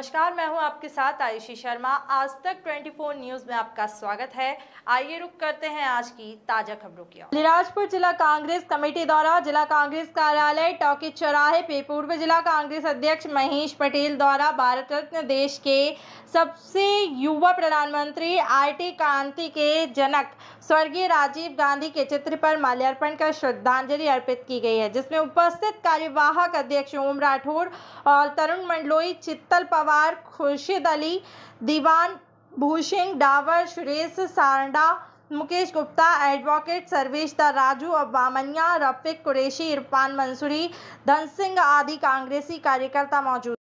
नमस्कार मैं हूं आपके साथ आयुषी शर्मा आज तक 24 न्यूज में आपका स्वागत है आइए रुक करते हैं आज की ताजा खबरों की अलीराजपुर जिला कांग्रेस कमेटी द्वारा जिला कांग्रेस कार्यालय टॉकी चौराहे पे पूर्व जिला कांग्रेस अध्यक्ष महेश पटेल द्वारा भारत रत्न देश के सबसे युवा प्रधानमंत्री टी क्रांति के जनक स्वर्गीय राजीव गांधी के चित्र पर माल्यार्पण कर श्रद्धांजलि अर्पित की गई है जिसमें उपस्थित कार्यवाहक अध्यक्ष ओम राठौर और तरुण मंडलोई चित्तल पवार पवार खुर्शीद अली दीवान भूषिंग डावर सुरेश सारंडा मुकेश गुप्ता एडवोकेट सर्वेश द राजू और बामनिया रफिक कुरैशी इरफान मंसूरी धन सिंह आदि कांग्रेसी कार्यकर्ता मौजूद